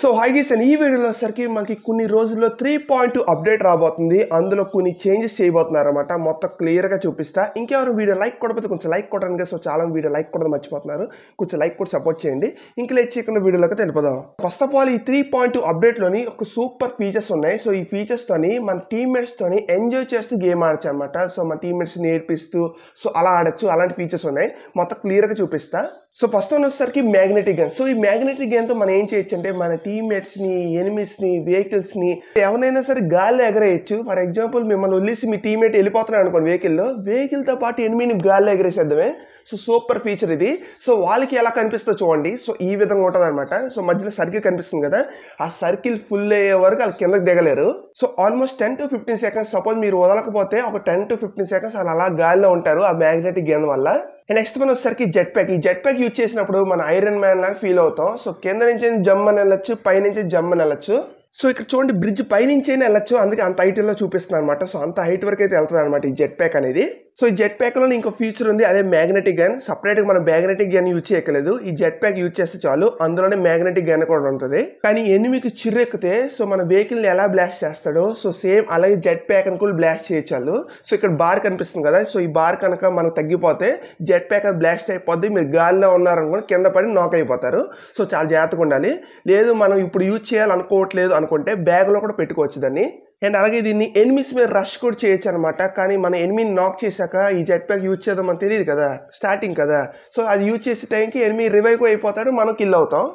so high గీస్ అని ఈ వీడియోలో సరికి మనకి కొన్ని రోజుల్లో త్రీ పాయింట్ టూ అప్డేట్ రాబోతుంది అందులో కొన్ని చేంజెస్ చేయబోతున్నారు అనమాట మొత్తం క్లియర్గా చూపిస్తా ఇంకెవరు వీడియో లైక్ కొడపోతే కొంచెం లైక్ కొట్టడానికి సో చాలా వీడియో లైక్ కూడా మర్చిపోతున్నారు కొంచెం లైక్ కూడా సపోర్ట్ చేయండి ఇంక లేచిన వీడియోలోకి తెలిపదాం ఫస్ట్ ఆఫ్ ఆల్ ఈ త్రీ పాయింట్ టూ అప్డేట్లోని ఒక సూపర్ ఫీచర్స్ ఉన్నాయి సో ఈ ఫీచర్స్తోని మన టీమ్మేట్స్తోని ఎంజాయ్ చేస్తూ గేమ్ ఆడచ్చు అనమాట సో మన టీమ్మేట్స్ నేర్పిస్తూ సో అలా ఆడచ్చు అలాంటి ఫీచర్స్ ఉన్నాయి మొత్తం క్లియర్గా చూపిస్తా సో ఫస్ట్ వన్ వచ్చేసరికి మ్యాగ్నెటిక్ గన్ సో ఈ మ్యాగ్నెటిక్ గన్తో మనం ఏం చేయొచ్చు అంటే మన టీమ్మేట్స్ని ఎనిమిస్ని వెహికల్స్ని ఎవరైనా సరే గాలి ఎగరేయచ్చు ఫర్ ఎగ్జాంపుల్ మిమ్మల్ని వదిలేసి మీ టీమ్మేట్ వెళ్ళిపోతున్నాడు అనుకోండి వెహికల్లో వెహికల్తో పాటు ఎనిమిని గాల్లో ఎగరేసేద్దామే సో సూపర్ ఫీచర్ ఇది సో వాళ్ళకి ఎలా కనిపిస్తుందో చూడండి సో ఈ విధంగా ఉంటుంది అనమాట సో మధ్యలో సర్కిల్ కనిపిస్తుంది కదా ఆ సర్కిల్ ఫుల్ అయ్యే వరకు వాళ్ళు కిందకి దిగలేరు so almost ten to fifteen seconds suppose మీరు వదలకపోతే ఒక టెన్ టు ఫిఫ్టీన్ సెకండ్స్ వాళ్ళు అలా గాలిలో ఉంటారు ఆ మ్యాగ్నెటిక్ గేమ్ వల్ల నెక్స్ట్ మనం వచ్చేసరికి జెట్ ప్యాక్ ఈ జెట్ ప్యాక్ యూజ్ చేసినప్పుడు మన ఐరన్ మ్యాన్ లాగా ఫీల్ అవుతాం సో కింద నుంచి జమ్ అని వెళ్ళొచ్చు పై నుంచి జమ్ అని వెళ్ళొచ్చు సో ఇక్కడ చూడండి బ్రిడ్జ్ పైనుంచి అయినా వెళ్ళొచ్చు అందుకే అంత హైట్లో చూపిస్తున్నారు అనమాట సో అంత హైట్ వరకు అయితే వెళ్తుంది అనమాట ఈ జెట్ ప్యాక్ అనేది సో ఈ జెట్ ప్యాక్లో ఇంకో ఫీచర్ ఉంది అదే మ్యాగ్నెటిక్ గన్ సపరేట్గా మనం మ్యాగ్నెటిక్ గన్ యూజ్ చేయలేదు ఈ జెట్ ప్యాక్ యూజ్ చేస్తే చాలు అందులోనే మ్యాగ్నెటిక్ గన్ కూడా ఉంటుంది కానీ ఎనిమికి చిర్రెక్కితే సో మన వెహికల్ని ఎలా బ్లాస్ట్ చేస్తాడో సో సేమ్ అలాగే జెట్ ప్యాక్ అని కూడా బ్లాస్ట్ చేయొచ్చాలు సో ఇక్కడ బార్ కనిపిస్తుంది కదా సో ఈ బార్ కనుక మనకు తగ్గిపోతే జెట్ ప్యాక్ బ్లాస్ట్ అయిపోద్ది మీరు గాలిలో ఉన్నారనుకోండి కింద పడి నాక్ అయిపోతారు సో చాలా జాగ్రత్తగా ఉండాలి లేదు మనం ఇప్పుడు యూజ్ చేయాలనుకోవట్లేదు అనుకుంటే బ్యాగ్లో కూడా పెట్టుకోవచ్చు దాన్ని అండ్ అలాగే దీన్ని ఎనిమిస్ మీద రష్ కూడా చేయొచ్చు అనమాట కానీ మన ఎనిమిని నాక్ చేశాక ఈ జెట్ ప్యాక్ యూజ్ చేద్దామని తెలియదు కదా స్టార్టింగ్ కదా సో అది యూజ్ చేసే టైంకి ఎనిమి రివైవ్ అయిపోతాడు మనం కిల్ అవుతాం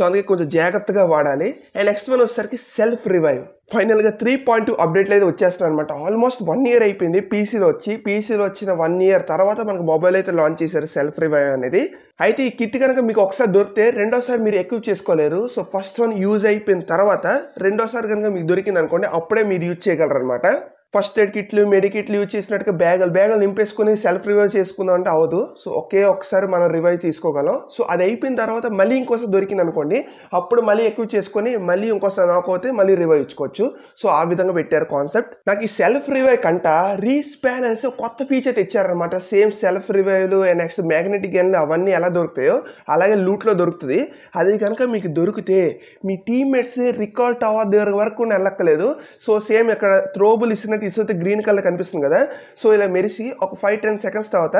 సో అందుకే కొంచెం జాగ్రత్తగా వాడాలి అండ్ నెక్స్ట్ వన్ వచ్చేసరికి సెల్ఫ్ రివైవ్ ఫైనల్గా త్రీ పాయింట్ టూ అప్డేట్లు అయితే వచ్చేస్తున్నాయి అనమాట ఆల్మోస్ట్ వన్ ఇయర్ అయిపోయింది పీసీలో వచ్చి పీసీలో వచ్చిన వన్ ఇయర్ తర్వాత మనకు మొబైల్ అయితే లాంచ్ చేశారు సెల్ఫ్ రివైవ్ అనేది అయితే ఈ కిట్ కనుక మీకు ఒకసారి దొరికితే రెండోసారి మీరు ఎక్విప్ చేసుకోలేరు సో ఫస్ట్ వన్ యూజ్ అయిపోయిన తర్వాత రెండోసారి కనుక మీకు దొరికింది అనుకోండి అప్పుడే మీరు యూజ్ చేయగలరు అనమాట ఫస్ట్ ఎయిడ్ కిట్లు మెడికిట్లు యూజ్ చేసినట్టుగా బ్యాగులు బ్యాగులు నింపేసుకుని సెల్ఫ్ రివైవ్ చేసుకుందాం అంటే అవ్వదు సో ఒకే ఒకసారి మనం రివైవ్ తీసుకోగలం సో అది అయిపోయిన తర్వాత మళ్ళీ ఇంకోసారి దొరికింది అనుకోండి అప్పుడు మళ్ళీ ఎక్కువ చేసుకొని మళ్ళీ ఇంకోసారి నాకైతే మళ్ళీ రివైవ్ ఇచ్చుకోవచ్చు సో ఆ విధంగా పెట్టారు కాన్సెప్ట్ నాకు ఈ సెల్ఫ్ రివైవ్ కంట రీస్పాన్ అనేసి కొత్త ఫీచర్ తెచ్చారనమాట సేమ్ సెల్ఫ్ రివైవ్లు నెక్స్ట్ మ్యాగ్నెటిక్ గన్లు అవన్నీ ఎలా దొరుకుతాయో అలాగే లూట్లో దొరుకుతుంది అది కనుక మీకు దొరికితే మీ టీమ్మేట్స్ రికార్డ్ అవర్ దగ్గర వరకు వెళ్ళక్కలేదు సో సేమ్ ఇక్కడ త్రోబుల్ ఇస్తున్న అయితే గ్రీన్ కలర్ కనిపిస్తుంది కదా సో ఇలా మెరిసి ఒక ఫైవ్ టెన్ సెకండ్స్ తర్వాత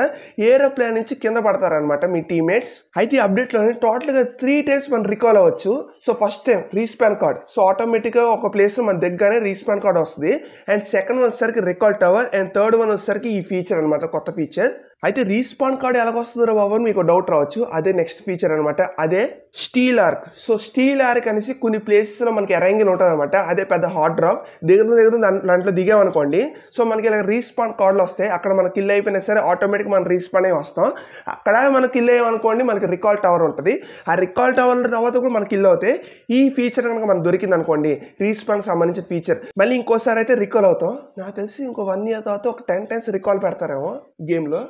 ఏరోప్లేన్ నుంచి కింద పడతారనమాట మీ టీమేట్స్ అయితే ఈ అప్డేట్లోనే టోటల్గా త్రీ టైమ్స్ మనం రికాల్ అవ్వచ్చు so first time respawn card so ఆటోమేటిక్గా ఒక ప్లేస్ మన దగ్గరనే రీస్పాన్ కార్డ్ వస్తుంది అండ్ సెకండ్ వన్ వచ్చేసరికి recall tower and third one వచ్చేసరికి ఈ ఫీచర్ అనమాట కొత్త ఫీచర్ అయితే రీస్పాండ్ కార్డ్ ఎలాగొస్తుందో బాబు అని మీకు డౌట్ రావచ్చు అదే నెక్స్ట్ ఫీచర్ అనమాట అదే steel arc so steel arc అనేసి కొన్ని ప్లేసెస్లో మనకి ఎరంగిల్ ఉంటుంది అనమాట అదే పెద్ద హార్డ్ డ్రాప్ దిగదు దిగుతున్న దాంట్లో దిగామనుకోండి సో మనకి ఇలా రీస్పాండ్ కార్డులు వస్తాయి అక్కడ మనకి కిల్ అయిపోయినా సరే ఆటోమేటిక్ మనం రీస్పాండ్ అయ్యి వస్తాం అక్కడ మనం కిల్ అయ్యామనుకోండి మనకి రికాల్ టవర్ ఉంటుంది ఆ రికాల్ టవర్ తర్వాత కూడా మనకి కిల్ అవుతాయి ఈ ఫీచర్ కనుక మనకు దొరికింది అనుకోండి రీస్పాండ్ సంబంధించిన ఫీచర్ మళ్ళీ ఇంకోసారి అయితే రికాల్ అవుతాం నాకు తెలిసి ఇంకో వన్ ఇయర్ తర్వాత ఒక టెన్ టైమ్స్ రికాల్ పెడతారేమో గేమ్లో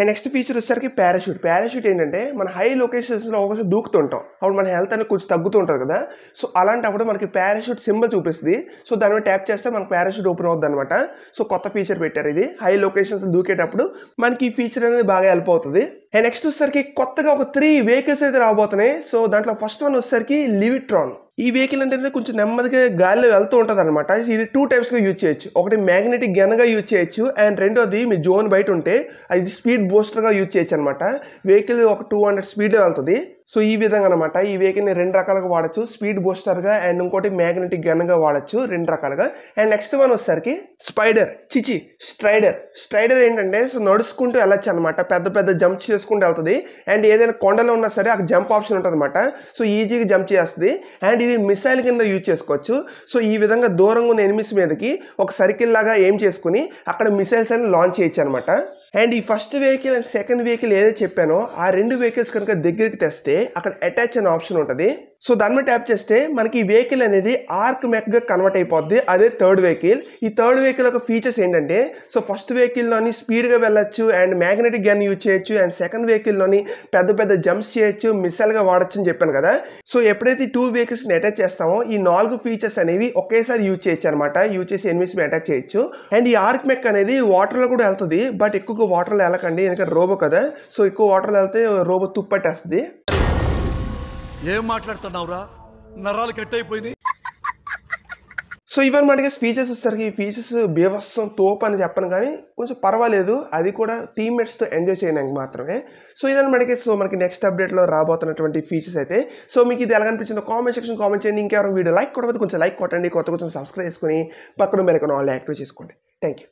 అండ్ నెక్స్ట్ ఫీచర్ వచ్చేసరికి పారాషూట్ పారాషూట్ ఏంటంటే మన హై లొకేషన్స్లో ఒకసారి దూకుతుంటాం అప్పుడు మన హెల్త్ అనేది కొంచెం తగ్గుతూ ఉంటుంది కదా సో అలాంటప్పుడు మనకి పారాషూట్ సింబల్ చూపిస్తుంది సో దాని ట్యాప్ చేస్తే మనకు పారాషూట్ ఓపెన్ అవుతుంది అనమాట సో కొత్త ఫీచర్ పెట్టారు ఇది హై లొకేషన్స్ దూకేటప్పుడు మనకి ఈ ఫీచర్ అనేది బాగా హెల్ప్ అవుతుంది అండ్ నెక్స్ట్ వచ్చేసరికి కొత్తగా ఒక త్రీ వెహికల్స్ అయితే రాబోతున్నాయి సో దాంట్లో ఫస్ట్ వన్ వచ్చేసరికి లివిట్రాన్ ఈ వెహికల్ అంటే కొంచెం నెమ్మదిగా గాలిలో వెళ్తూ ఉంటుంది అనమాట ఇది టూ టైప్స్గా యూజ్ చేయొచ్చు ఒకటి మ్యాగ్నెటిక్ గెనగా యూజ్ చేయొచ్చు అండ్ రెండోది మీ జోన్ బయట ఉంటే అది స్పీడ్ బూస్టర్గా యూజ్ చేయొచ్చు అనమాట వెహికల్ ఒక టూ హండ్రెడ్ స్పీడ్లో వెళ్తుంది సో ఈ విధంగా అనమాట ఈ వెహికల్ని రెండు రకాలుగా వాడచ్చు స్పీడ్ బూస్టర్గా అండ్ ఇంకోటి మ్యాగ్నెటిక్ గన్గా వాడచ్చు రెండు రకాలుగా అండ్ నెక్స్ట్ వన్ వచ్చేసరికి స్పైడర్ చిచి స్ట్రైడర్ స్ట్రైడర్ ఏంటంటే సో నడుచుకుంటూ వెళ్ళచ్చు అనమాట పెద్ద పెద్ద జంప్ చేసుకుంటూ వెళ్తుంది అండ్ ఏదైనా కొండలో ఉన్నా సరే అక్కడ జంప్ ఆప్షన్ ఉంటుంది అనమాట సో ఈజీగా జంప్ చేస్తుంది అండ్ ఇది మిసైల్ కింద యూజ్ చేసుకోవచ్చు సో ఈ విధంగా దూరంగా ఉన్న ఎనిమిస్ మీదకి ఒక సర్కిల్ లాగా ఏం చేసుకుని అక్కడ మిసైల్స్ అని లాంచ్ చేయొచ్చు అనమాట అండ్ ఈ first vehicle and second vehicle ఏదైతే చెప్పానో ఆ రెండు వెహికల్స్ కనుక దగ్గరికి తెస్తే అక్కడ అటాచ్ అనే ఆప్షన్ ఉంటుంది సో దాని మీద ట్యాప్ చేస్తే మనకి ఈ వెహికల్ అనేది ఆర్క్ గా కన్వర్ట్ అయిపోద్ది అదే థర్డ్ వెహికల్ ఈ థర్డ్ వెహికల్ యొక్క ఫీచర్స్ ఏంటంటే సో ఫస్ట్ వెహికల్లోని స్పీడ్గా వెళ్ళొచ్చు అండ్ మ్యాగ్నెటిక్ గన్ యూజ్ చేయొచ్చు అండ్ సెకండ్ వెహికల్లోని పెద్ద పెద్ద జంప్స్ చేయొచ్చు గా వాడచ్చు అని చెప్పాను కదా సో ఎప్పుడైతే టూ వెహికల్స్ని అటాచ్ చేస్తామో ఈ నాలుగు ఫీచర్స్ అనేవి ఒకేసారి యూజ్ చేయొచ్చు అనమాట యూజ్ చేసి ఎనిమిస్ని అటాచ్ చేయొచ్చు అండ్ ఈ ఆర్క్ మెక్ అనేది వాటర్లో కూడా వెళ్తుంది బట్ ఎక్కువగా వాటర్లో వెళ్ళకండి ఎందుకంటే రోబో కదా సో ఎక్కువ వాటర్లో వెళ్తే రోబో తుప్పట్టేస్తుంది ఏం మాట్లాడుతున్నావురా నరాలు కట్ అయిపోయినాయి సో ఇవన్నీ మనకి ఫీచర్స్ వచ్చేసరికి ఈ ఫీచర్స్ బీభత్సం తోపు అని చెప్పను కానీ కొంచెం పర్వాలేదు అది కూడా టీమ్మేట్స్తో ఎంజాయ్ చేయడానికి మాత్రమే సో ఇదని మనకి సో మనకి నెక్స్ట్ అప్డేట్లో రాబోతున్నటువంటి ఫీచర్స్ అయితే సో మీకు ఇది ఎలా అనిపించిందో కామెంట్ సెక్షన్ కామెంట్ చేయండి ఇంకెవరో వీడియో లైక్ కొట్టకపోతే కొంచెం లైక్ కొట్టండి కొత్త కొంచెం సబ్స్క్రైబ్ చేసుకుని పక్కన బెల్కొని ఆల్ యాక్టివ్ చేసుకోండి థ్యాంక్ యూ